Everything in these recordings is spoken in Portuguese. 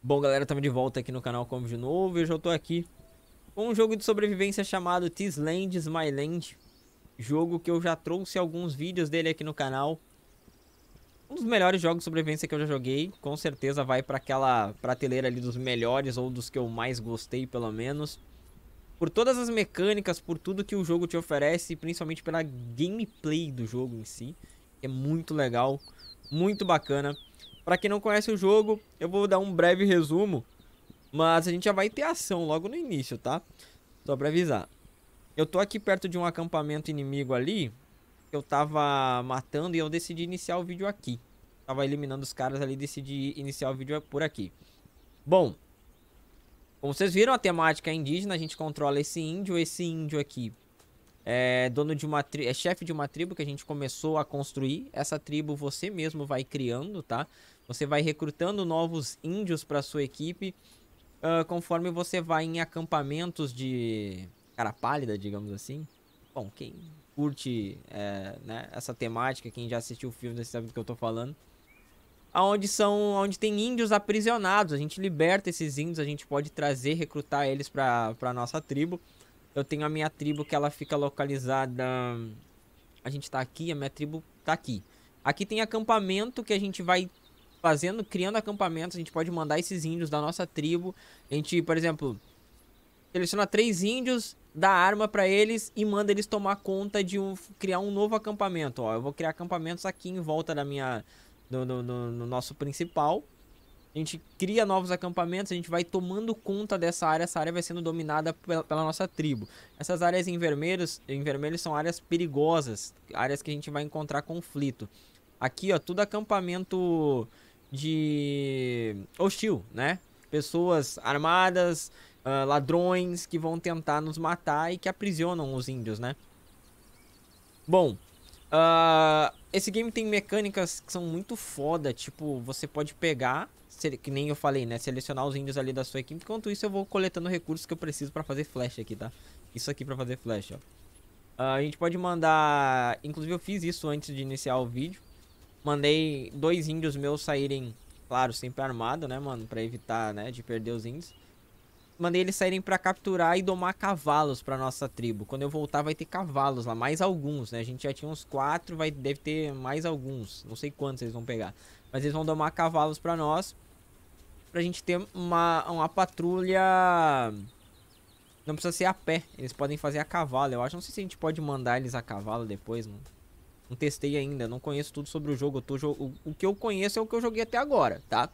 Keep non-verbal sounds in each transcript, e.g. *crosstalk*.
Bom, galera, estamos de volta aqui no canal Como de Novo Eu hoje eu estou aqui com um jogo de sobrevivência chamado Tisland Smiland. Jogo que eu já trouxe alguns vídeos dele aqui no canal. Um dos melhores jogos de sobrevivência que eu já joguei. Com certeza vai para aquela prateleira ali dos melhores ou dos que eu mais gostei, pelo menos. Por todas as mecânicas, por tudo que o jogo te oferece e principalmente pela gameplay do jogo em si. É muito legal, muito bacana. Para quem não conhece o jogo, eu vou dar um breve resumo, mas a gente já vai ter ação logo no início, tá? Só pra avisar. Eu tô aqui perto de um acampamento inimigo ali, eu tava matando e eu decidi iniciar o vídeo aqui. Tava eliminando os caras ali e decidi iniciar o vídeo por aqui. Bom, como vocês viram, a temática é indígena, a gente controla esse índio, esse índio aqui é dono de uma é chefe de uma tribo que a gente começou a construir. Essa tribo você mesmo vai criando, tá? Você vai recrutando novos índios para sua equipe uh, conforme você vai em acampamentos de cara pálida, digamos assim. Bom, quem curte é, né, essa temática, quem já assistiu o filme, sabe do que eu tô falando. Onde são, onde tem índios aprisionados. A gente liberta esses índios, a gente pode trazer, recrutar eles para pra nossa tribo. Eu tenho a minha tribo que ela fica localizada. A gente tá aqui, a minha tribo tá aqui. Aqui tem acampamento que a gente vai fazendo, criando acampamentos, a gente pode mandar esses índios da nossa tribo. A gente, por exemplo, seleciona três índios, dá arma para eles e manda eles tomar conta de um, criar um novo acampamento. Ó, eu vou criar acampamentos aqui em volta da minha do, do, do, do nosso principal. A gente cria novos acampamentos, a gente vai tomando conta dessa área, essa área vai sendo dominada pela, pela nossa tribo. Essas áreas em vermelhos, em vermelho são áreas perigosas, áreas que a gente vai encontrar conflito. Aqui, ó, tudo acampamento de hostil, né? Pessoas armadas, uh, ladrões que vão tentar nos matar e que aprisionam os índios, né? Bom, uh, esse game tem mecânicas que são muito foda, tipo, você pode pegar, que nem eu falei, né? Selecionar os índios ali da sua equipe, enquanto isso eu vou coletando recursos que eu preciso pra fazer flash aqui, tá? Isso aqui pra fazer flash, ó. Uh, a gente pode mandar... Inclusive eu fiz isso antes de iniciar o vídeo. Mandei dois índios meus saírem, claro, sempre armado, né, mano? Pra evitar, né, de perder os índios. Mandei eles saírem para capturar e domar cavalos pra nossa tribo. Quando eu voltar vai ter cavalos lá, mais alguns, né? A gente já tinha uns quatro, vai, deve ter mais alguns. Não sei quantos eles vão pegar. Mas eles vão domar cavalos pra nós. Pra gente ter uma, uma patrulha... Não precisa ser a pé. Eles podem fazer a cavalo. Eu acho. Não sei se a gente pode mandar eles a cavalo depois, mano. Não testei ainda, não conheço tudo sobre o jogo. Eu o, o que eu conheço é o que eu joguei até agora, tá?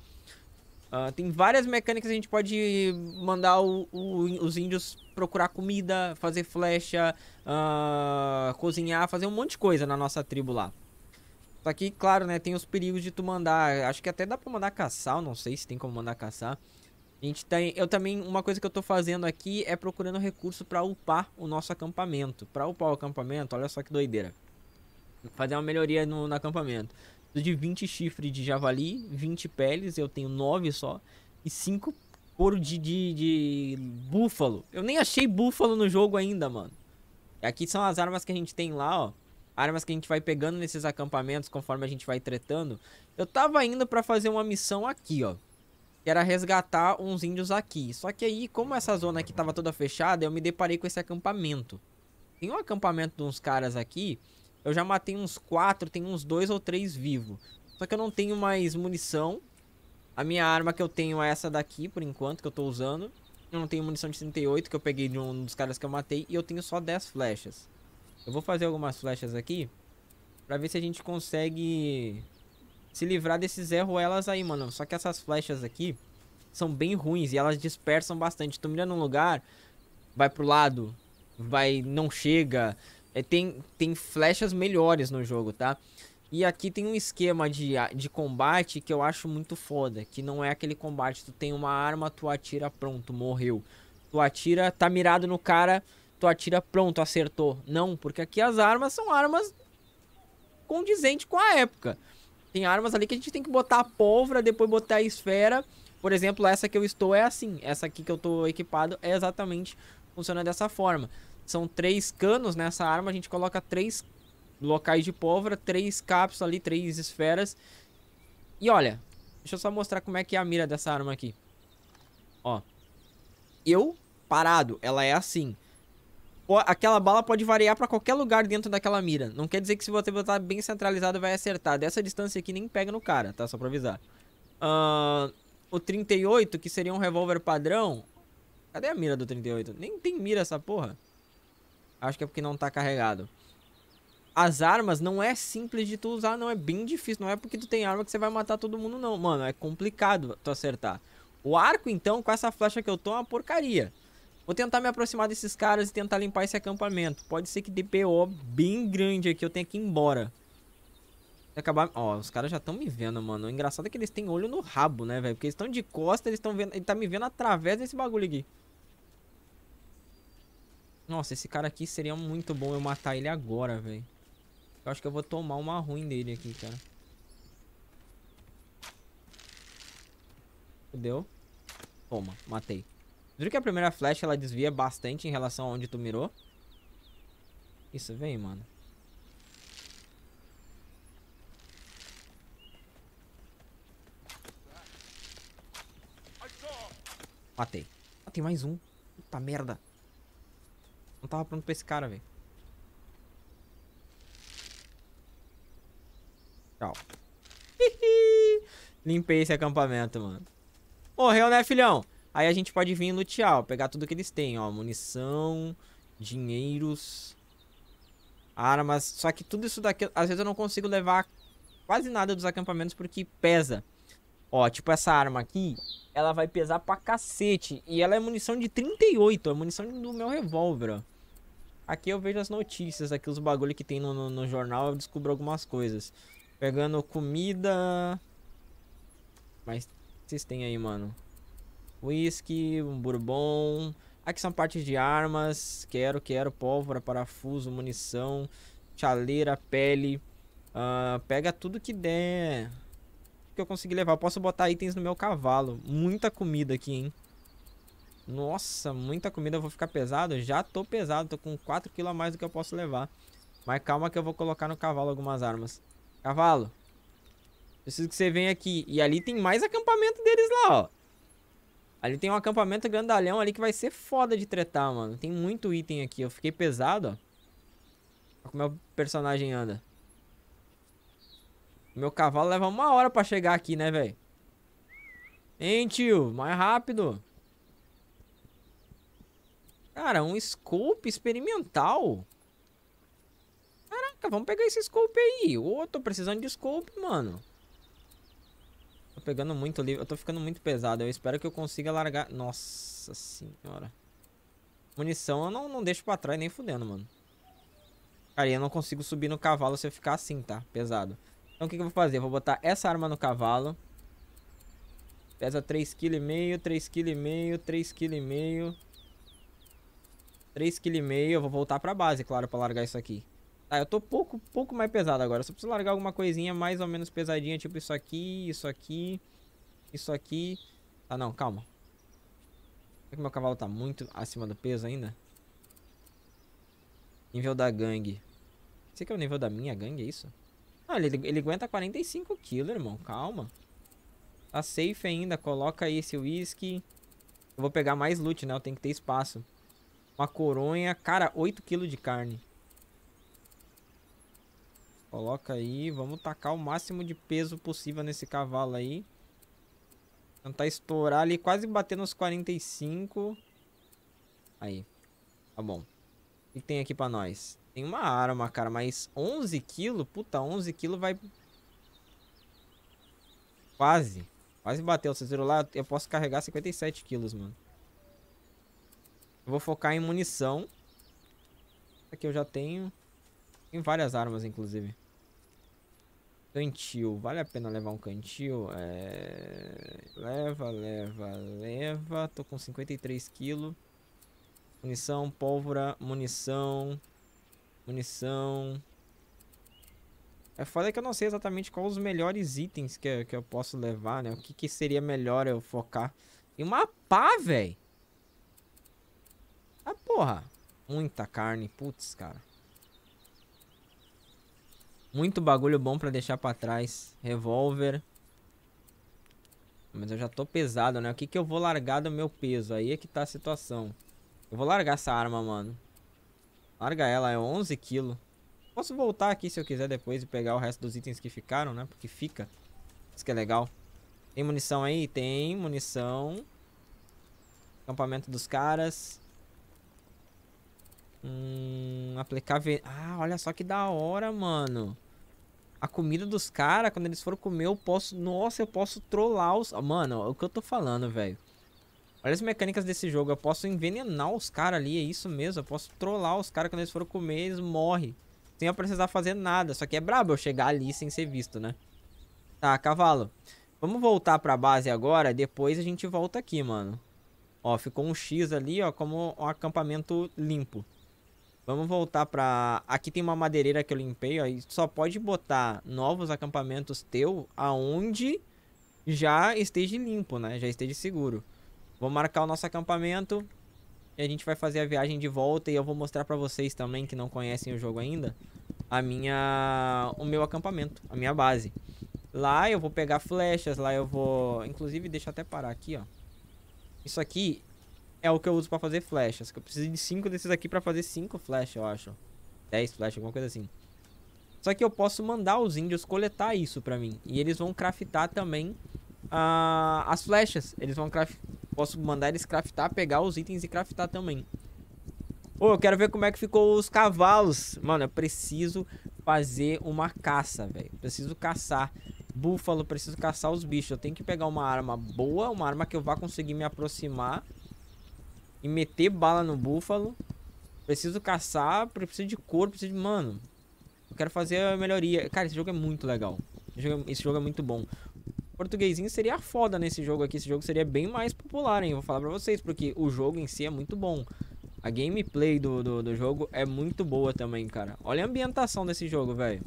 Uh, tem várias mecânicas, a gente pode mandar o, o, os índios procurar comida, fazer flecha, uh, cozinhar, fazer um monte de coisa na nossa tribo lá. Só que, claro, né, tem os perigos de tu mandar. Acho que até dá pra mandar caçar, eu não sei se tem como mandar caçar. A gente tem, eu também, uma coisa que eu tô fazendo aqui é procurando recurso para upar o nosso acampamento. Para upar o acampamento, olha só que doideira fazer uma melhoria no, no acampamento. Preciso de 20 chifres de javali, 20 peles, eu tenho 9 só, e 5 couro de, de, de búfalo. Eu nem achei búfalo no jogo ainda, mano. Aqui são as armas que a gente tem lá, ó. Armas que a gente vai pegando nesses acampamentos conforme a gente vai tretando. Eu tava indo pra fazer uma missão aqui, ó. Que era resgatar uns índios aqui. Só que aí, como essa zona aqui tava toda fechada, eu me deparei com esse acampamento. Tem um acampamento de uns caras aqui eu já matei uns quatro, tem uns dois ou três vivos. Só que eu não tenho mais munição. A minha arma que eu tenho é essa daqui, por enquanto, que eu tô usando. Eu não tenho munição de 38, que eu peguei de um dos caras que eu matei. E eu tenho só 10 flechas. Eu vou fazer algumas flechas aqui. Pra ver se a gente consegue se livrar desses erroelas aí, mano. Só que essas flechas aqui são bem ruins e elas dispersam bastante. Tu mira num lugar, vai pro lado, vai, não chega, é, tem, tem flechas melhores no jogo, tá? E aqui tem um esquema de, de combate que eu acho muito foda. Que não é aquele combate, tu tem uma arma, tu atira, pronto, morreu. Tu atira, tá mirado no cara, tu atira, pronto, acertou. Não, porque aqui as armas são armas condizentes com a época. Tem armas ali que a gente tem que botar a pólvora, depois botar a esfera. Por exemplo, essa que eu estou é assim. Essa aqui que eu estou equipado é exatamente, funciona dessa forma. São três canos nessa arma, a gente coloca três locais de pólvora, três cápsulas ali, três esferas. E olha, deixa eu só mostrar como é que é a mira dessa arma aqui. Ó. Eu, parado, ela é assim. Aquela bala pode variar para qualquer lugar dentro daquela mira. Não quer dizer que se você botar bem centralizado vai acertar. Dessa distância aqui nem pega no cara, tá? Só pra avisar. Uh, o 38, que seria um revólver padrão. Cadê a mira do 38? Nem tem mira essa porra. Acho que é porque não tá carregado. As armas não é simples de tu usar, não é bem difícil. Não é porque tu tem arma que você vai matar todo mundo, não. Mano, é complicado tu acertar. O arco, então, com essa flecha que eu tô, é uma porcaria. Vou tentar me aproximar desses caras e tentar limpar esse acampamento. Pode ser que dê PO bem grande aqui, eu tenho que ir embora. Acabar... Ó, os caras já estão me vendo, mano. O engraçado é que eles têm olho no rabo, né, velho? Porque eles estão de costa, eles estão vendo... Ele tá me vendo através desse bagulho aqui. Nossa, esse cara aqui seria muito bom eu matar ele agora, velho. Eu acho que eu vou tomar uma ruim dele aqui, cara. Fudeu. Toma, matei. Viu que a primeira flecha ela desvia bastante em relação a onde tu mirou? Isso, vem, mano. Matei. Ah, tem mais um. Puta merda. Não tava pronto pra esse cara, velho. Tchau. *laughs* Limpei esse acampamento, mano. Morreu, né, filhão? Aí a gente pode vir no ó. pegar tudo que eles têm, ó. Munição, dinheiros, armas. Só que tudo isso daqui, às vezes eu não consigo levar quase nada dos acampamentos porque pesa. Ó, tipo essa arma aqui, ela vai pesar pra cacete. E ela é munição de 38, é munição do meu revólver, ó. Aqui eu vejo as notícias, aqui os bagulho que tem no, no, no jornal, eu descubro algumas coisas. Pegando comida... Mas vocês têm aí, mano? Whisky, um bourbon... Aqui são partes de armas, quero, quero, pólvora, parafuso, munição, chaleira, pele. Uh, pega tudo que der que eu consegui levar. Eu posso botar itens no meu cavalo. Muita comida aqui, hein? nossa, muita comida, eu vou ficar pesado. Já tô pesado, tô com 4 kg a mais do que eu posso levar. Mas calma que eu vou colocar no cavalo algumas armas. Cavalo, preciso que você venha aqui. E ali tem mais acampamento deles lá, ó. Ali tem um acampamento grandalhão ali que vai ser foda de tretar, mano. Tem muito item aqui. Eu fiquei pesado, ó. Olha como meu personagem anda. Meu cavalo leva uma hora pra chegar aqui, né, velho? Hein, tio? Mais rápido. Cara, um scope experimental. Caraca, vamos pegar esse scope aí. Ô, oh, tô precisando de scope, mano. Tô pegando muito livro. Eu tô ficando muito pesado. Eu espero que eu consiga largar. Nossa senhora. Munição eu não, não deixo pra trás nem fudendo, mano. Cara, eu não consigo subir no cavalo se eu ficar assim, tá? Pesado. Então o que, que eu vou fazer? Eu vou botar essa arma no cavalo. Pesa 3,5 kg, 3,5 kg, 3,5 kg. 3,5kg, eu vou voltar pra base, claro, pra largar isso aqui. Tá, eu tô pouco, pouco mais pesado agora. Só preciso largar alguma coisinha mais ou menos pesadinha, tipo isso aqui, isso aqui, isso aqui. ah não, calma. Será que meu cavalo tá muito acima do peso ainda? Nível da gangue. Esse aqui é o nível da minha gangue, é isso? Ah, ele, ele aguenta 45 kg, irmão. Calma. Tá safe ainda. Coloca aí esse whisky. Eu vou pegar mais loot, né? Eu tenho que ter espaço. Uma coronha. Cara, 8kg de carne. Coloca aí. Vamos tacar o máximo de peso possível nesse cavalo aí. Tentar estourar ali, quase bater nos 45. Aí. Tá bom. O que tem aqui pra nós? Tem uma arma, cara, mas 11 quilos? Puta, 11 quilos vai... Quase. Quase bateu. Vocês viram lá? Eu posso carregar 57 quilos, mano. Eu vou focar em munição. Aqui eu já tenho. Tem várias armas, inclusive. Cantil. Vale a pena levar um cantil? É... Leva, leva, leva. Tô com 53 quilos. Munição, pólvora, munição. Munição. É foda que eu não sei exatamente quais os melhores itens que, eu, que eu posso levar, né? O que, que seria melhor eu focar. E uma pá, velho. Ah, porra. Muita carne, putz, cara. Muito bagulho bom pra deixar pra trás. Revólver. Mas eu já tô pesado, né? O que que eu vou largar do meu peso? Aí é que tá a situação. Eu vou largar essa arma, mano. Larga ela, é 11 kg. Posso voltar aqui se eu quiser depois e pegar o resto dos itens que ficaram, né? Porque fica. Isso que é legal. Tem munição aí? Tem munição. Acampamento dos caras. Hum, aplicar... Ven... Ah, olha só que da hora, mano. A comida dos caras, quando eles forem comer, eu posso... Nossa, eu posso trollar os... Mano, é o que eu tô falando, velho. Olha as mecânicas desse jogo. Eu posso envenenar os caras ali, é isso mesmo. Eu posso trollar os caras quando eles forem comer, eles morrem. Sem eu precisar fazer nada. Só que é brabo eu chegar ali sem ser visto, né? Tá, cavalo. Vamos voltar pra base agora, depois a gente volta aqui, mano. Ó, ficou um X ali, ó, como um acampamento limpo. Vamos voltar pra... Aqui tem uma madeireira que eu limpei, ó. E só pode botar novos acampamentos teu aonde já esteja limpo, né? Já esteja seguro. Vou marcar o nosso acampamento. E a gente vai fazer a viagem de volta. E eu vou mostrar pra vocês também, que não conhecem o jogo ainda, a minha... O meu acampamento, a minha base. Lá eu vou pegar flechas, lá eu vou... Inclusive, deixa eu até parar aqui, ó. Isso aqui é o que eu uso para fazer flechas. Que eu preciso de 5 desses aqui para fazer 5 flechas, eu acho. 10 flechas, alguma coisa assim. Só que eu posso mandar os índios coletar isso pra mim. E eles vão craftar também uh, as flechas. Eles vão craft... Posso mandar eles craftar, pegar os itens e craftar também. Ô, oh, eu quero ver como é que ficou os cavalos. Mano, eu preciso fazer uma caça, velho. Preciso caçar búfalo, preciso caçar os bichos. Eu tenho que pegar uma arma boa, uma arma que eu vá conseguir me aproximar e meter bala no búfalo. Preciso caçar, preciso de corpo, preciso de. Mano, eu quero fazer a melhoria. Cara, esse jogo é muito legal. Esse jogo, é, esse jogo é muito bom. Portuguêsinho portuguesinho seria foda nesse jogo aqui. Esse jogo seria bem mais popular, hein? Vou falar pra vocês, porque o jogo em si é muito bom. A gameplay do, do, do jogo é muito boa também, cara. Olha a ambientação desse jogo, velho.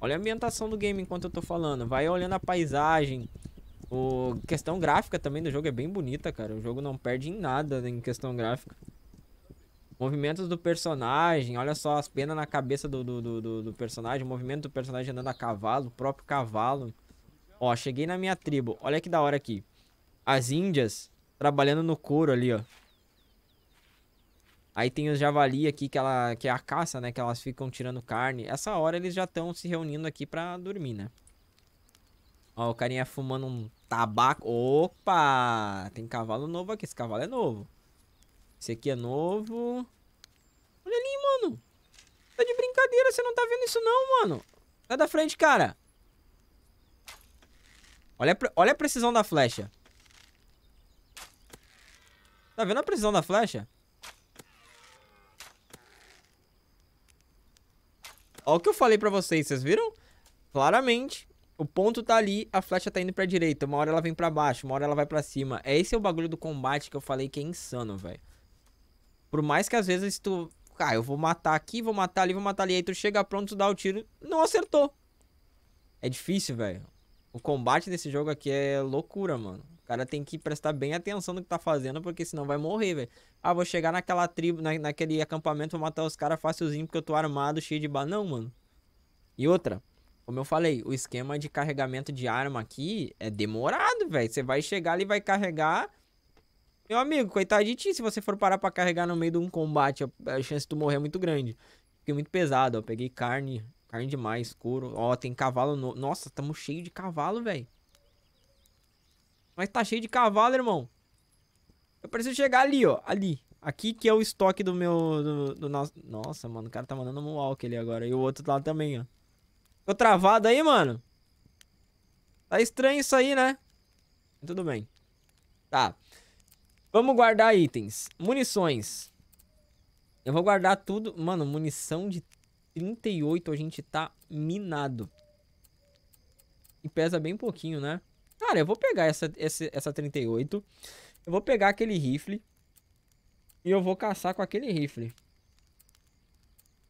Olha a ambientação do game enquanto eu tô falando. Vai olhando a paisagem. O questão gráfica também do jogo é bem bonita, cara. O jogo não perde em nada em questão gráfica. Movimentos do personagem, olha só as penas na cabeça do, do, do, do personagem, o movimento do personagem andando a cavalo, o próprio cavalo. Ó, cheguei na minha tribo, olha que da hora aqui. As índias trabalhando no couro ali, ó. Aí tem os javali aqui, que, ela, que é a caça, né? Que elas ficam tirando carne. Essa hora eles já estão se reunindo aqui pra dormir, né? Ó, o carinha fumando um tabaco. Opa! Tem cavalo novo aqui. Esse cavalo é novo. Esse aqui é novo. Olha ali, mano. Tá de brincadeira. Você não tá vendo isso não, mano. Sai da frente, cara. Olha, olha a precisão da flecha. Tá vendo a precisão da flecha? Olha o que eu falei pra vocês. Vocês viram? Claramente, o ponto tá ali, a flecha tá indo pra direita. Uma hora ela vem pra baixo, uma hora ela vai pra cima. É esse é o bagulho do combate que eu falei que é insano, velho. Por mais que às vezes tu. Cara, ah, eu vou matar aqui, vou matar ali, vou matar ali. Aí tu chega pronto, tu dá o tiro. Não acertou. É difícil, velho. O combate desse jogo aqui é loucura, mano. O cara tem que prestar bem atenção no que tá fazendo, porque senão vai morrer, velho. Ah, vou chegar naquela tribo, na, naquele acampamento, vou matar os caras facilzinho porque eu tô armado, cheio de bala. Não, mano. E outra, como eu falei, o esquema de carregamento de arma aqui é demorado, velho. Você vai chegar ali e vai carregar. Meu amigo, coitado de ti, se você for parar pra carregar no meio de um combate, a chance de tu morrer é muito grande. Fiquei muito pesado, ó. Peguei carne, carne demais, couro. Ó, tem cavalo no... Nossa, tamo cheio de cavalo, velho. Mas tá cheio de cavalo, irmão. Eu preciso chegar ali, ó. Ali. Aqui que é o estoque do meu... Do, do nosso... Nossa, mano, o cara tá mandando um walk ali agora. E o outro lá também, ó. Tô travado aí, mano? Tá estranho isso aí, né? Tudo bem. Tá. Vamos guardar itens. Munições. Eu vou guardar tudo. Mano, munição de 38 a gente tá minado. E pesa bem pouquinho, né? Cara, eu vou pegar essa, essa, essa 38. Eu vou pegar aquele rifle. E eu vou caçar com aquele rifle.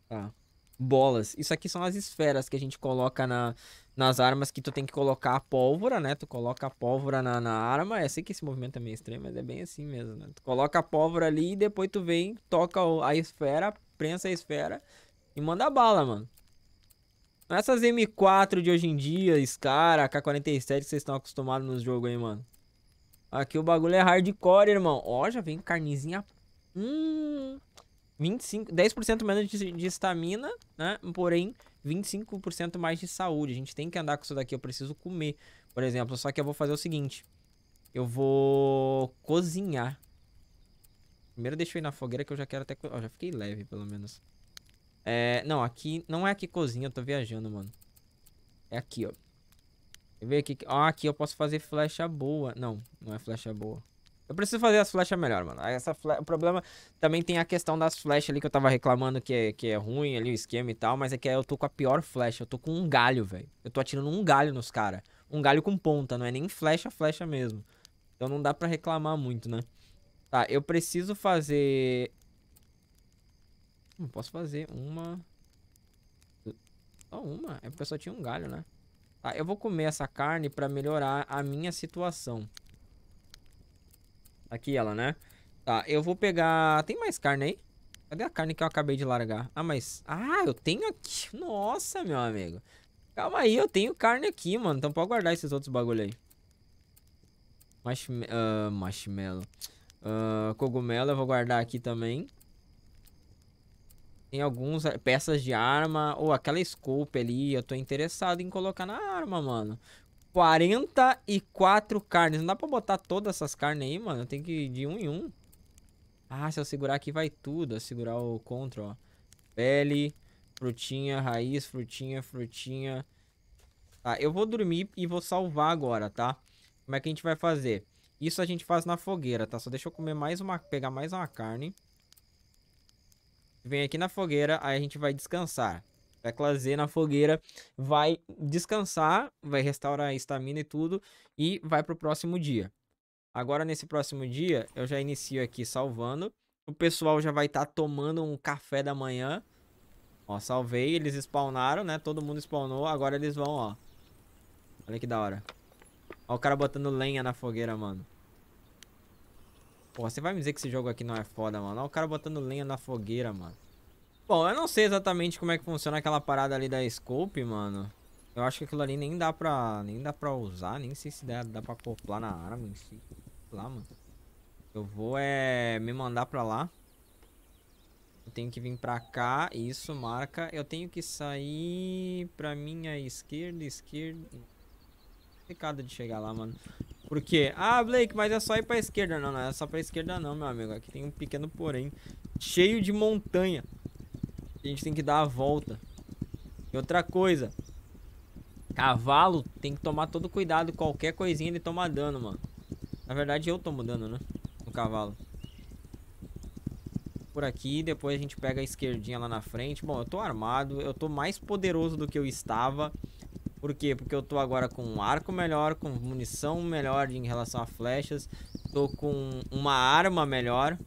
Tá bolas. Isso aqui são as esferas que a gente coloca na, nas armas que tu tem que colocar a pólvora, né? Tu coloca a pólvora na, na arma. é sei que esse movimento é meio estranho, mas é bem assim mesmo, né? Tu coloca a pólvora ali e depois tu vem, toca a esfera, prensa a esfera e manda bala, mano. Essas M4 de hoje em dia, Scar, K47 que vocês estão acostumados nos jogos aí, mano. Aqui o bagulho é hardcore, irmão. Ó, já vem carnezinha. Hum. 25, 10% menos de estamina, né? Porém, 25% mais de saúde. A gente tem que andar com isso daqui. Eu preciso comer, por exemplo. Só que eu vou fazer o seguinte. Eu vou cozinhar. Primeiro deixa eu ir na fogueira que eu já quero até... Ó, já fiquei leve, pelo menos. É, não, aqui... Não é aqui cozinha, eu tô viajando, mano. É aqui, ó. eu ver aqui? Ó, aqui eu posso fazer flecha boa. Não, não é flecha boa. Eu preciso fazer as flechas melhor, mano. Essa fle... O problema também tem a questão das flechas ali que eu tava reclamando que é, que é ruim ali o esquema e tal, mas é que eu tô com a pior flecha. Eu tô com um galho, velho. Eu tô atirando um galho nos caras. Um galho com ponta, não é nem flecha, flecha mesmo. Então não dá pra reclamar muito, né? Tá, eu preciso fazer... Não hum, posso fazer uma... Só uma? É porque eu só tinha um galho, né? Tá, eu vou comer essa carne pra melhorar a minha situação. Aqui ela, né? Tá, eu vou pegar... Tem mais carne aí? Cadê a carne que eu acabei de largar? Ah, mas... Ah, eu tenho aqui. Nossa, meu amigo. Calma aí, eu tenho carne aqui, mano. Então pode guardar esses outros bagulho aí. Ah, marshmallow. Uh, ah, marshmallow. Uh, cogumelo eu vou guardar aqui também. Tem algumas peças de arma. Ou oh, aquela scope ali. Eu tô interessado em colocar na arma, mano. 44 carnes. Não dá pra botar todas essas carnes aí, mano. Tem que ir de um em um. Ah, se eu segurar aqui vai tudo. Segurar o Ctrl, ó. Pele, frutinha, raiz, frutinha, frutinha. Tá, eu vou dormir e vou salvar agora, tá? Como é que a gente vai fazer? Isso a gente faz na fogueira, tá? Só deixa eu comer mais uma... Pegar mais uma carne. Vem aqui na fogueira, aí a gente vai descansar. Tecla Z na fogueira, vai descansar, vai restaurar a estamina e tudo, e vai pro próximo dia. Agora, nesse próximo dia, eu já inicio aqui salvando. O pessoal já vai estar tá tomando um café da manhã. Ó, salvei, eles spawnaram, né? Todo mundo spawnou, agora eles vão, ó. Olha que da hora. Ó o cara botando lenha na fogueira, mano. Pô, você vai me dizer que esse jogo aqui não é foda, mano. Ó o cara botando lenha na fogueira, mano. Bom, eu não sei exatamente como é que funciona aquela parada ali da scope, mano. Eu acho que aquilo ali nem dá pra, nem dá pra usar, nem sei se dá, dá pra acoplar na arma em si. Lá, mano. Eu vou é me mandar pra lá. Eu tenho que vir pra cá, isso, marca. Eu tenho que sair pra minha esquerda, esquerda... Complicado de chegar lá, mano. Por quê? Ah, Blake, mas é só ir pra esquerda. Não, não é só pra esquerda não, meu amigo. Aqui tem um pequeno porém. Cheio de montanha a gente tem que dar a volta. E outra coisa, cavalo tem que tomar todo cuidado, qualquer coisinha ele toma dano, mano. Na verdade eu tomo dano, né? No cavalo. Por aqui, depois a gente pega a esquerdinha lá na frente. Bom, eu tô armado, eu tô mais poderoso do que eu estava. Por quê? Porque eu tô agora com um arco melhor, com munição melhor em relação a flechas. Tô com uma arma melhor.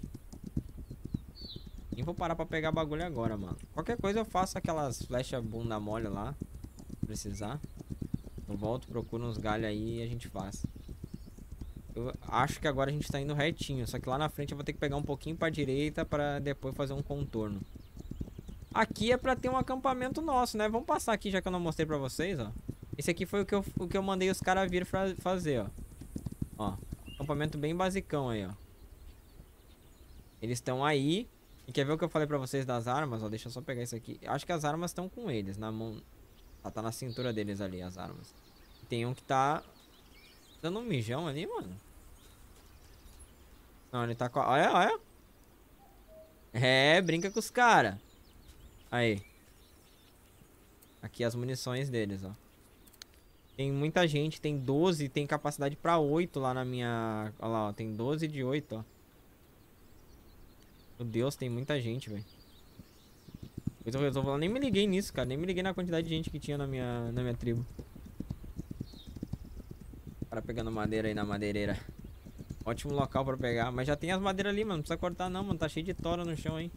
Nem vou parar pra pegar bagulho agora, mano. Qualquer coisa eu faço aquelas flechas bunda mole lá. Precisar. Eu volto, procuro uns galhos aí e a gente faz. Eu acho que agora a gente tá indo retinho. Só que lá na frente eu vou ter que pegar um pouquinho pra direita pra depois fazer um contorno. Aqui é pra ter um acampamento nosso, né? Vamos passar aqui já que eu não mostrei pra vocês, ó. Esse aqui foi o que eu, o que eu mandei os caras vir fazer, ó. Ó. Acampamento bem basicão aí, ó. Eles estão aí. E quer ver o que eu falei pra vocês das armas? Ó, deixa eu só pegar isso aqui. Acho que as armas estão com eles, na mão. Ah, tá na cintura deles ali, as armas. Tem um que tá dando um mijão ali, mano. Não, ele tá com... A... Olha, olha. É, brinca com os cara. Aí. Aqui as munições deles, ó. Tem muita gente, tem 12, tem capacidade pra 8 lá na minha... Olha lá, ó, tem 12 de 8, ó. Meu Deus, tem muita gente, velho. Eu eu nem me liguei nisso, cara. Nem me liguei na quantidade de gente que tinha na minha, na minha tribo. O cara pegando madeira aí na madeireira. Ótimo local pra pegar. Mas já tem as madeiras ali, mano. Não precisa cortar não, mano. Tá cheio de tora no chão, hein.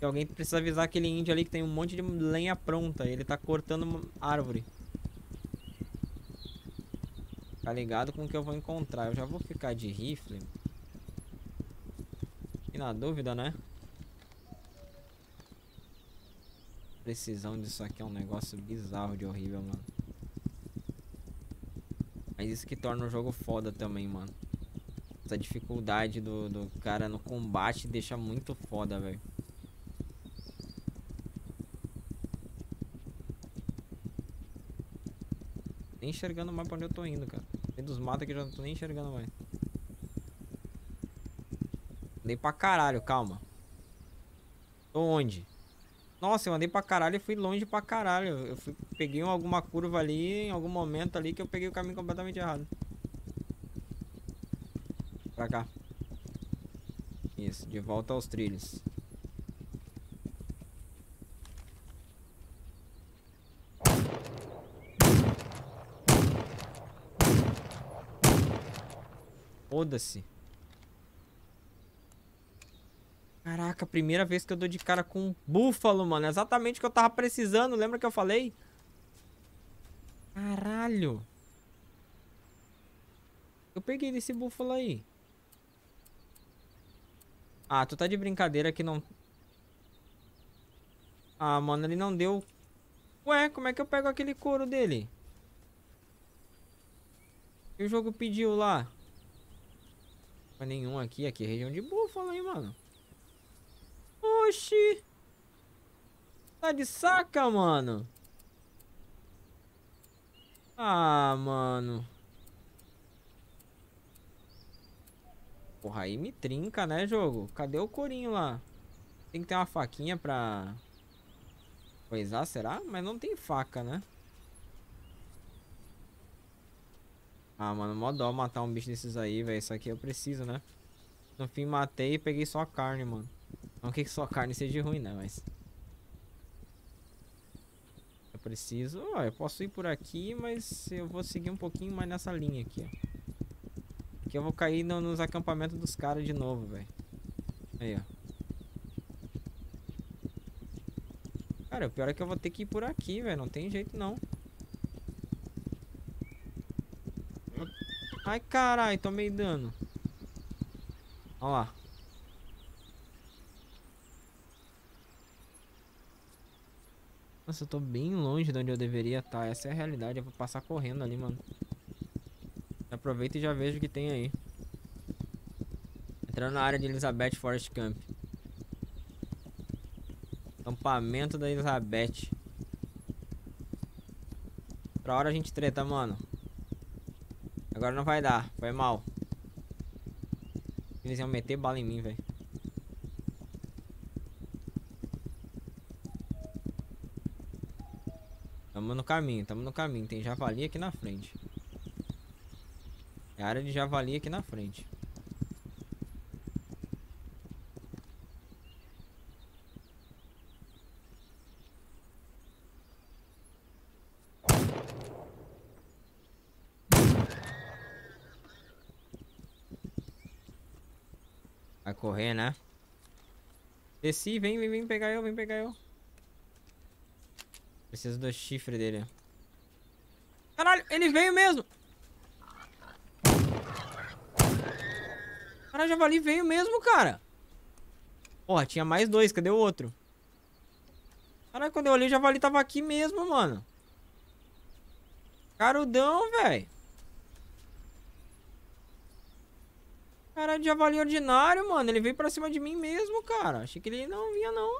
E alguém precisa avisar aquele índio ali que tem um monte de lenha pronta. Ele tá cortando árvore. Tá ligado com o que eu vou encontrar. Eu já vou ficar de rifle. E na dúvida, né? Precisão disso aqui é um negócio bizarro de horrível, mano. Mas isso que torna o jogo foda também, mano. Essa dificuldade do, do cara no combate deixa muito foda, velho. Nem enxergando mais pra onde eu tô indo, cara. Tem dos matos que eu já não tô nem enxergando mais. Andei pra caralho, calma. Tô onde? Nossa, eu andei pra caralho e fui longe pra caralho. Eu fui, peguei alguma curva ali, em algum momento ali, que eu peguei o caminho completamente errado. Pra cá. Isso, de volta aos trilhos. Foda-se. Caraca, primeira vez que eu dou de cara com um búfalo, mano. É exatamente o que eu tava precisando, lembra que eu falei? Caralho. Eu peguei desse búfalo aí. Ah, tu tá de brincadeira que não... Ah, mano, ele não deu... Ué, como é que eu pego aquele couro dele? que o jogo pediu lá? Mas nenhum aqui, aqui é região de búfalo, hein, mano. Oxi! Tá de saca, mano? Ah, mano. Porra, aí me trinca, né, jogo? Cadê o corinho lá? Tem que ter uma faquinha pra... Coisar, será? Mas não tem faca, né? Ah, mano, mó dó matar um bicho desses aí, velho. Isso aqui eu preciso, né? No fim, matei e peguei só a carne, mano. Não que só carne seja ruim, não, né, mas... Eu preciso... Ó, eu posso ir por aqui, mas eu vou seguir um pouquinho mais nessa linha aqui, ó. Que eu vou cair no, nos acampamentos dos caras de novo, velho. Aí, ó. Cara, o pior é que eu vou ter que ir por aqui, velho. Não tem jeito, não. Ai, carai, tomei dano. Ó lá. Nossa, eu tô bem longe de onde eu deveria estar. Tá. Essa é a realidade. Eu vou passar correndo ali, mano. Aproveita e já vejo o que tem aí. Entrando na área de Elizabeth Forest Camp. Acampamento da Elizabeth. Pra hora a gente treta, mano. Agora não vai dar. Foi mal. Eles iam meter bala em mim, velho. no caminho, estamos no caminho. Tem javali aqui na frente. É área de javali aqui na frente. Vai correr, né? Desci, vem, vem, vem pegar eu, vem pegar eu. Preciso do chifre dele. Caralho, ele veio mesmo. Caralho, javali veio mesmo, cara. Porra, tinha mais dois. Cadê o outro? Caralho, quando eu olhei, o javali tava aqui mesmo, mano. Carudão, velho. Cara de javali ordinário, mano. Ele veio pra cima de mim mesmo, cara. Achei que ele não vinha, não.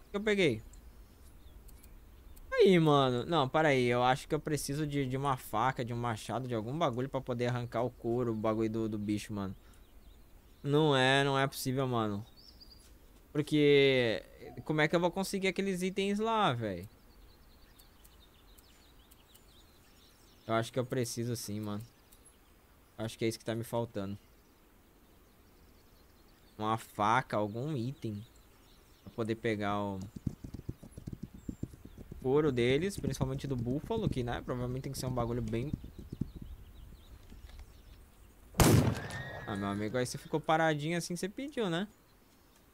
O que eu peguei? Aí, mano. Não, para aí. Eu acho que eu preciso de, de uma faca, de um machado, de algum bagulho para poder arrancar o couro, o bagulho do, do bicho, mano. Não é, não é possível, mano. Porque como é que eu vou conseguir aqueles itens lá, velho? Eu acho que eu preciso sim, mano. Acho que é isso que tá me faltando. Uma faca, algum item. Pra poder pegar o couro deles, principalmente do búfalo, que, né, provavelmente tem que ser um bagulho bem... Ah, meu amigo, aí você ficou paradinho assim que você pediu, né?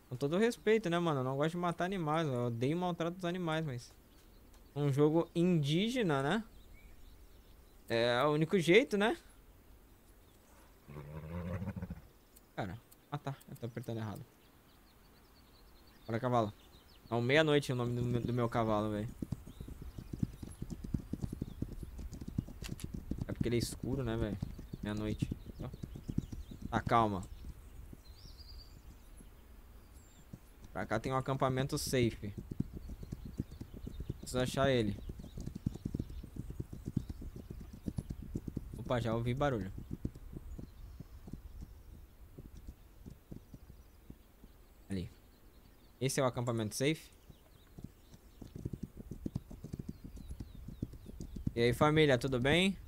Com todo respeito, né, mano? Eu não gosto de matar animais, eu odeio maltrato dos animais, mas... Um jogo indígena, né? É o único jeito, né? Cara, ah tá, eu tô apertando errado. Bora, cavalo. É um meia-noite o nome do, do meu cavalo, velho. porque ele é escuro, né, velho? Meia-noite. Tá, calma. Pra cá tem um acampamento safe. Preciso achar ele. Opa, já ouvi barulho. Ali. Esse é o acampamento safe? E aí, família, tudo bem?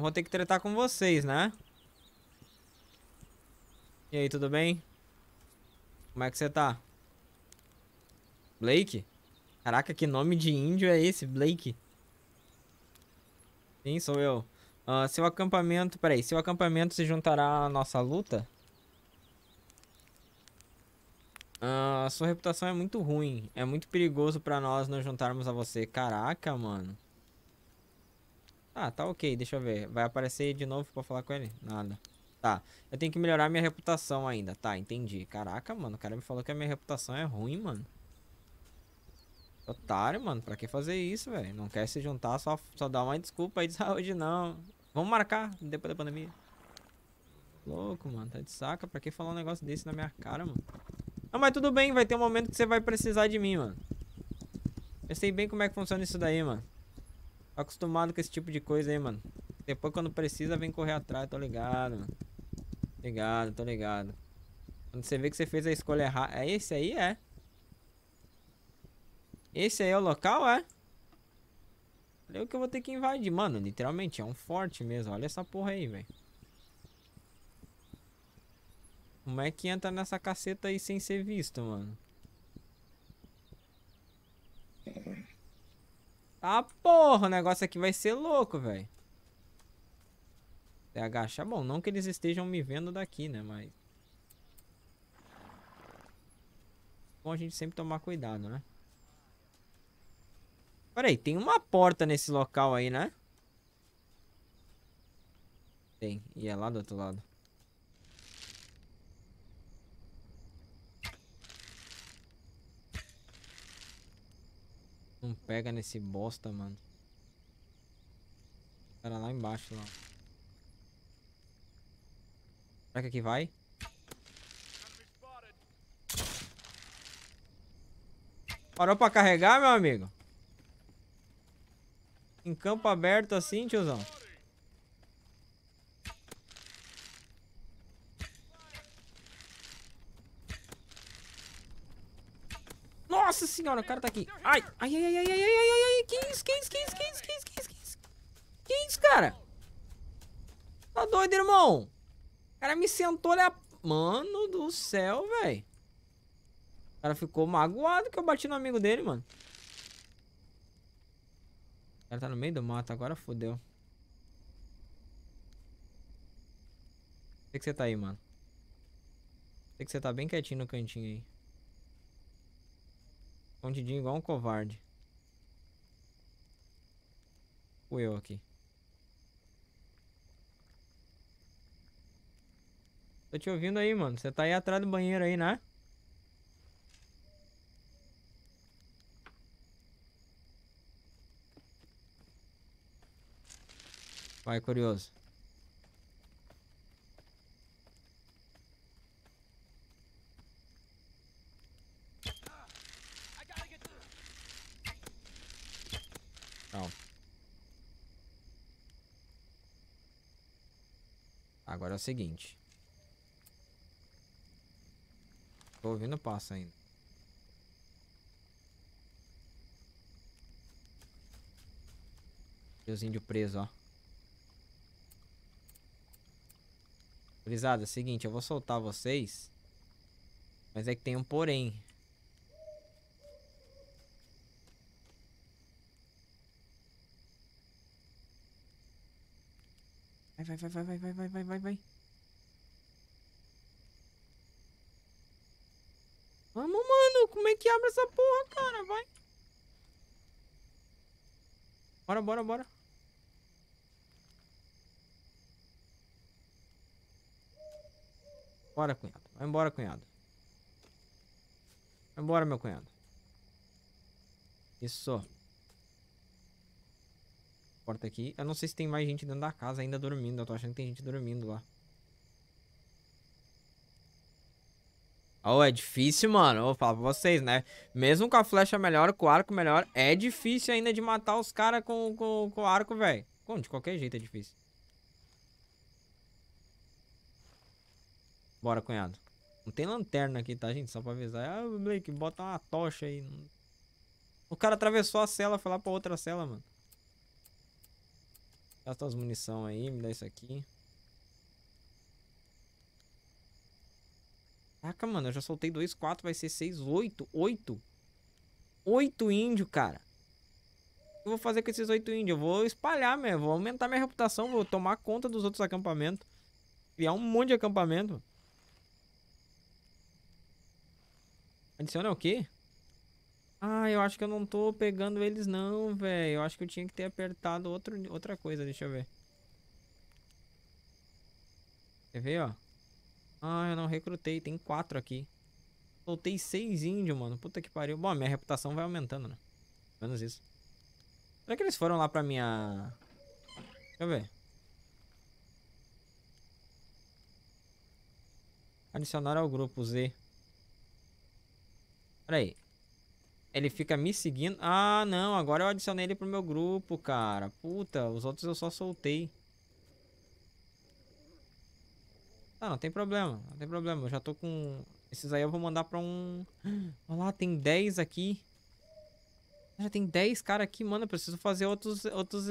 Então vou ter que tretar com vocês, né? E aí, tudo bem? Como é que você tá? Blake? Caraca, que nome de índio é esse, Blake? Sim, sou eu. Uh, seu acampamento... Peraí, seu acampamento se juntará à nossa luta? Uh, sua reputação é muito ruim. É muito perigoso pra nós nos juntarmos a você. Caraca, mano. Ah, tá ok, deixa eu ver. Vai aparecer de novo pra falar com ele? Nada. Tá, eu tenho que melhorar minha reputação ainda. Tá, entendi. Caraca, mano, o cara me falou que a minha reputação é ruim, mano. Otário, mano, pra que fazer isso, velho? Não quer se juntar, só, só dá uma desculpa aí de *laughs* saúde, não. Vamos marcar, depois da pandemia. Louco, mano, tá de saca. Pra que falar um negócio desse na minha cara, mano? não mas tudo bem, vai ter um momento que você vai precisar de mim, mano. Eu sei bem como é que funciona isso daí, mano acostumado com esse tipo de coisa aí, mano. Depois quando precisa, vem correr atrás, tô ligado, mano. ligado, tô ligado. Quando você vê que você fez a escolha errada. É esse aí, é? Esse aí é o local, é? Olha o que eu vou ter que invadir. Mano, literalmente, é um forte mesmo. Olha essa porra aí, velho. Como é que entra nessa caceta aí sem ser visto, mano? Ah, porra, o negócio aqui vai ser louco, velho. Se agachar. Bom, não que eles estejam me vendo daqui, né? Mas. Bom a gente sempre tomar cuidado, né? Peraí, tem uma porta nesse local aí, né? Tem. E é lá do outro lado. Não pega nesse bosta, mano. Era lá embaixo, lá. Será que aqui vai? Parou pra carregar, meu amigo? Em campo aberto assim, tiozão? senhora, o cara tá aqui. Ai, ai, ai, ai, ai, ai, ai, ai, ai. Que isso, que isso, que isso, que isso, que isso, que isso, que isso. Que isso, cara? Tá doido, irmão? O cara me sentou, olha... Mano do céu, velho. O cara ficou magoado que eu bati no amigo dele, mano. O cara tá no meio do mato, agora fodeu. Sei que você tá aí, mano. Sei que você tá bem quietinho no cantinho aí. Escondidinho igual um covarde. O eu aqui. Tô te ouvindo aí, mano. Você tá aí atrás do banheiro aí, né? Vai, curioso. Agora é o seguinte. Tô ouvindo passo ainda. E os índios presos, ó. Gurizada, é o seguinte, eu vou soltar vocês. Mas é que tem um porém. Vai, vai, vai, vai, vai, vai, vai, vai, vai. Vamos, mano. Como é que abre essa porra, cara? Vai. Bora, bora, bora. Bora, cunhado. Vai embora, cunhado. Vai embora, meu cunhado. Isso porta aqui. Eu não sei se tem mais gente dentro da casa ainda dormindo. Eu tô achando que tem gente dormindo lá. Oh, é difícil, mano. Eu vou falar pra vocês, né? Mesmo com a flecha melhor, com o arco melhor, é difícil ainda de matar os caras com, com, com o arco, velho. Como? De qualquer jeito é difícil. Bora, cunhado. Não tem lanterna aqui, tá, gente? Só pra avisar. Ah, Blake, bota uma tocha aí. O cara atravessou a cela, foi lá pra outra cela, mano. Gasta as munição aí, me dá isso aqui. Caraca, mano, eu já soltei 2, 4, vai ser 6, 8, 8. oito índio, cara. O que eu vou fazer com esses 8 índios? Eu vou espalhar, meu. Vou aumentar minha reputação, vou tomar conta dos outros acampamentos. Criar um monte de acampamento. Adiciona o quê? Ah, eu acho que eu não tô pegando eles não, velho. Eu acho que eu tinha que ter apertado outro, outra coisa, deixa eu ver. Quer ver, ó? Ah, eu não recrutei, tem quatro aqui. Soltei seis índios, mano. Puta que pariu. Bom, minha reputação vai aumentando, né? Menos isso. Será que eles foram lá pra minha... Deixa eu ver. Adicionar ao grupo Z. Pera aí. Ele fica me seguindo. Ah, não. Agora eu adicionei ele pro meu grupo, cara. Puta, os outros eu só soltei. Ah, não tem problema. Não tem problema. Eu já tô com... Esses aí eu vou mandar pra um... Olha lá, tem 10 aqui. Já tem 10 cara aqui, mano. Eu preciso fazer outros, outros,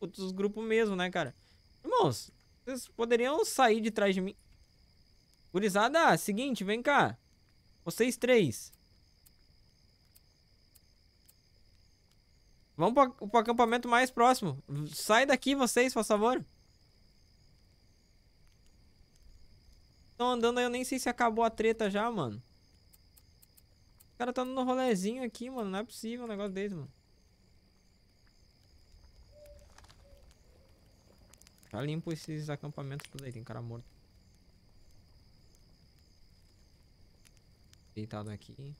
outros grupos mesmo, né, cara? Irmãos, vocês poderiam sair de trás de mim. Gurizada, seguinte, vem cá. Vocês três. Vamos pro, pro acampamento mais próximo. Sai daqui vocês, por favor. Estão andando aí, eu nem sei se acabou a treta já, mano. O cara tá dando um rolezinho aqui, mano. Não é possível um negócio desse, mano. Já tá limpo esses acampamentos tudo aí. Tem cara morto. Deitado aqui.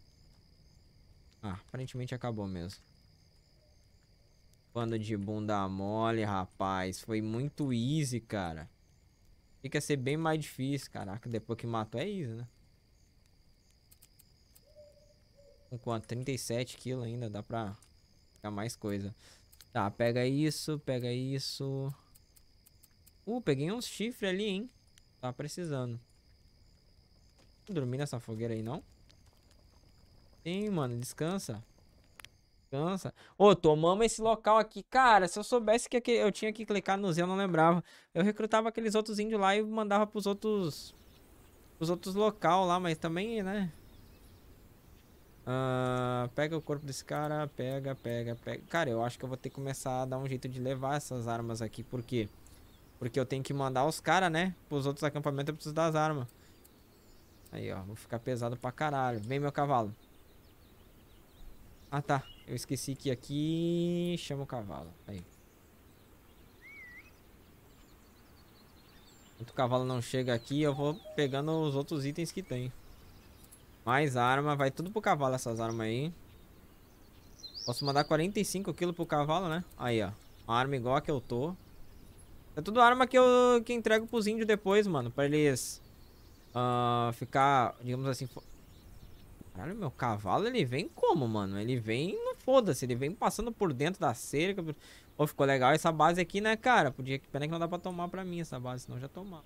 Ah, aparentemente acabou mesmo. Bando de bunda mole, rapaz. Foi muito easy, cara. Fica ser bem mais difícil, caraca. Depois que matou é easy, né? Com quanto? 37 quilos ainda. Dá pra ficar mais coisa. Tá, pega isso, pega isso. Uh, peguei uns chifres ali, hein? Tá precisando. Não dormi nessa fogueira aí, não? Sim, mano, descansa. Cansa. Ô, tomamos esse local aqui. Cara, se eu soubesse que aquele, eu tinha que clicar no Z, eu não lembrava. Eu recrutava aqueles outros índios lá e mandava pros outros... Os outros local lá, mas também, né? Uh, pega o corpo desse cara, pega, pega, pega. Cara, eu acho que eu vou ter que começar a dar um jeito de levar essas armas aqui. Por quê? Porque eu tenho que mandar os caras, né? Pros outros acampamentos eu preciso das armas. Aí, ó. Vou ficar pesado pra caralho. Vem, meu cavalo. Ah, tá. Eu esqueci que aqui chama o cavalo. Aí. Enquanto o cavalo não chega aqui, eu vou pegando os outros itens que tem. Mais arma. Vai tudo pro cavalo essas armas aí. Posso mandar 45 kg pro cavalo, né? Aí, ó. Uma arma igual a que eu tô. É tudo arma que eu que entrego pros índios depois, mano. Pra eles... Uh, ficar, digamos assim, Caralho, meu cavalo, ele vem como, mano? Ele vem, não foda-se, ele vem passando por dentro da cerca. Pô, ficou legal essa base aqui, né, cara? Podia, pena que não dá pra tomar pra mim essa base, senão já tomar.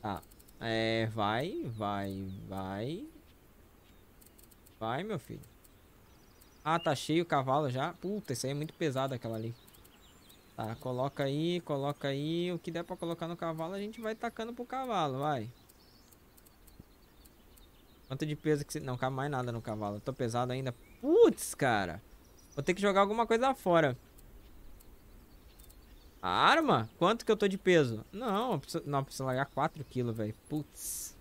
Tá. É, vai, vai, vai. Vai, meu filho. Ah, tá cheio o cavalo já. Puta, isso aí é muito pesado, aquela ali. Tá, coloca aí, coloca aí. O que der pra colocar no cavalo, a gente vai tacando pro cavalo, vai. Vai. Quanto de peso que você... Não, cabe mais nada no cavalo. Eu tô pesado ainda. Putz, cara. Vou ter que jogar alguma coisa fora. A arma? Quanto que eu tô de peso? Não, eu preciso... não, eu preciso largar 4 kg, velho. Putz.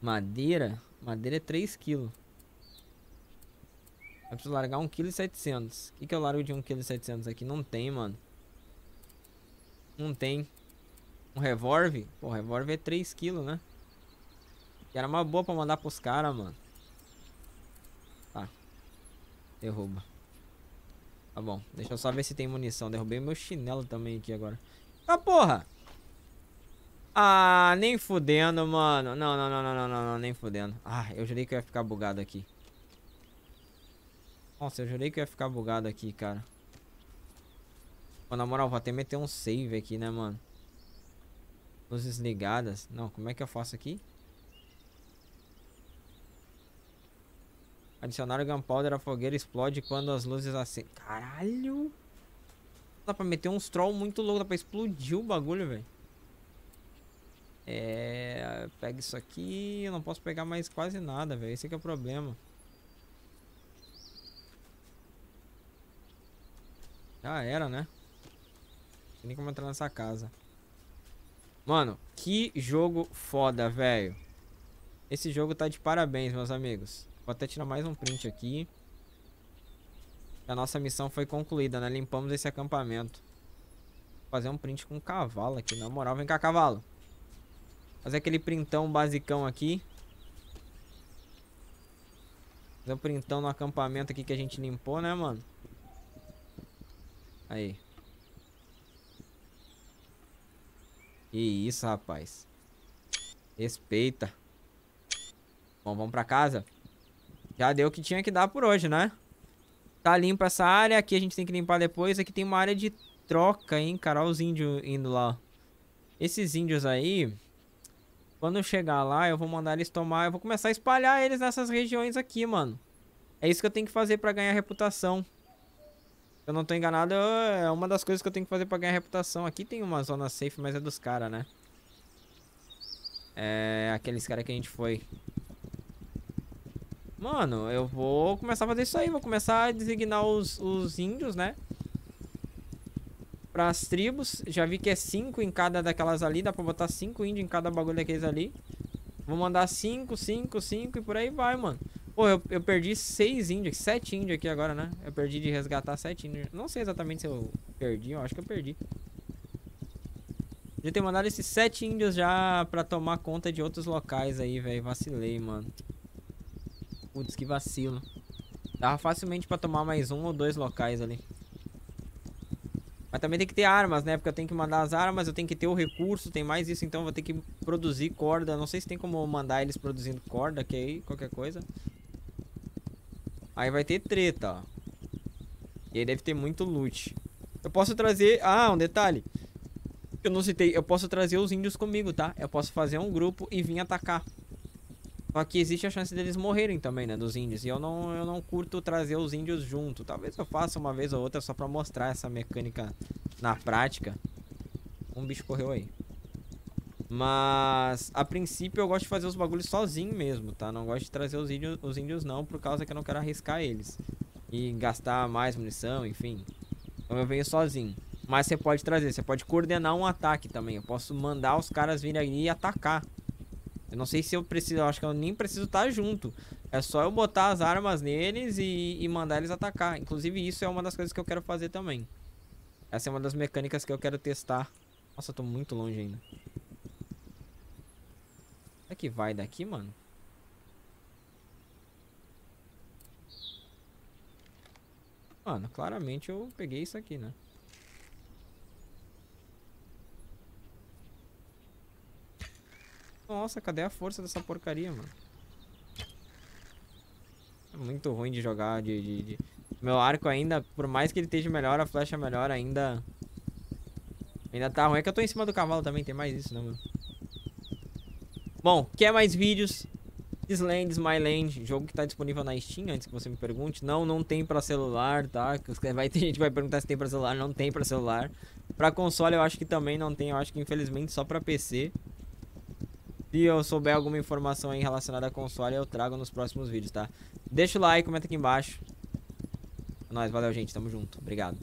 Madeira? Madeira é 3 kg. Eu preciso largar 1,7 kg. O que, que eu largo de 1,7 kg aqui? Não tem, mano. Não tem. Um revólver? Pô, revólver é 3 kg, né? Que era uma boa pra mandar pros caras, mano. Tá. Derruba. Tá bom. Deixa eu só ver se tem munição. Derrubei meu chinelo também aqui agora. Ah, porra! Ah, nem fudendo, mano. Não, não, não, não, não, não, não, nem fudendo. Ah, eu jurei que eu ia ficar bugado aqui. Nossa, eu jurei que eu ia ficar bugado aqui, cara. Pô, na moral, vou até meter um save aqui, né, mano? Luzes ligadas. Não, como é que eu faço aqui? Adicionar o gunpowder à fogueira explode quando as luzes acendem. Caralho! Dá pra meter uns troll muito louco, dá pra explodir o bagulho, velho. É. Pega isso aqui. Eu não posso pegar mais quase nada, velho. Esse aqui é o problema. Já era, né? Não tem nem como entrar nessa casa. Mano, que jogo foda, velho. Esse jogo tá de parabéns, meus amigos. Vou até tirar mais um print aqui. A nossa missão foi concluída, né? Limpamos esse acampamento. Vou fazer um print com um cavalo aqui, na moral. Vem cá, cavalo. Fazer aquele printão basicão aqui. Fazer um printão no acampamento aqui que a gente limpou, né, mano? Aí. Que isso, rapaz. Respeita. Bom, vamos pra casa? Já deu o que tinha que dar por hoje, né? Tá limpa essa área. Aqui a gente tem que limpar depois. Aqui tem uma área de troca, hein, cara. Olha os índios indo lá. Esses índios aí... Quando chegar lá, eu vou mandar eles tomar... Eu vou começar a espalhar eles nessas regiões aqui, mano. É isso que eu tenho que fazer pra ganhar reputação. Se eu não tô enganado, é uma das coisas que eu tenho que fazer pra ganhar reputação. Aqui tem uma zona safe, mas é dos caras, né? É... Aqueles caras que a gente foi. Mano, eu vou começar a fazer isso aí. Vou começar a designar os, os índios, né? Para as tribos. Já vi que é cinco em cada daquelas ali. Dá pra botar cinco índios em cada bagulho daqueles ali. Vou mandar cinco, cinco, cinco e por aí vai, mano. Pô, eu, eu perdi seis índios, sete índios aqui agora, né? Eu perdi de resgatar sete índios. Não sei exatamente se eu perdi, eu acho que eu perdi. Já ter mandado esses sete índios já pra tomar conta de outros locais aí, velho. Vacilei, mano. Putz, que vacilo. Dava facilmente pra tomar mais um ou dois locais ali. Mas também tem que ter armas, né? Porque eu tenho que mandar as armas, eu tenho que ter o recurso, tem mais isso. Então eu vou ter que produzir corda. Não sei se tem como mandar eles produzindo corda, que aí qualquer coisa. Aí vai ter treta, ó. E aí deve ter muito loot. Eu posso trazer... Ah, um detalhe. Eu não citei. Eu posso trazer os índios comigo, tá? Eu posso fazer um grupo e vir atacar. Só que existe a chance deles morrerem também, né? Dos índios. E eu não, eu não curto trazer os índios junto. Talvez eu faça uma vez ou outra só pra mostrar essa mecânica na prática. Um bicho correu aí. Mas, a princípio, eu gosto de fazer os bagulhos sozinho mesmo, tá? Não gosto de trazer os índios, os índios não, por causa que eu não quero arriscar eles. E gastar mais munição, enfim. Então eu venho sozinho. Mas você pode trazer, você pode coordenar um ataque também. Eu posso mandar os caras virem aí e atacar. Eu não sei se eu preciso, eu acho que eu nem preciso estar tá junto. É só eu botar as armas neles e, e, mandar eles atacar. Inclusive, isso é uma das coisas que eu quero fazer também. Essa é uma das mecânicas que eu quero testar. Nossa, eu tô muito longe ainda. Será que vai daqui, mano? Mano, claramente eu peguei isso aqui, né? Nossa, cadê a força dessa porcaria, mano? É muito ruim de jogar, de, de, de... Meu arco ainda, por mais que ele esteja melhor, a flecha melhor, ainda... Ainda tá ruim. É que eu tô em cima do cavalo também, tem mais isso, né, mano? Bom, quer é mais vídeos? Islands, My Land, jogo que tá disponível na Steam, antes que você me pergunte. Não, não tem pra celular, tá? Vai *laughs* ter gente que vai perguntar se tem pra celular, não tem pra celular. Pra console eu acho que também não tem, eu acho que infelizmente só pra PC. Se eu souber alguma informação aí relacionada a console, eu trago nos próximos vídeos, tá? Deixa o like, comenta aqui embaixo. É nóis, valeu, gente. Tamo junto. Obrigado.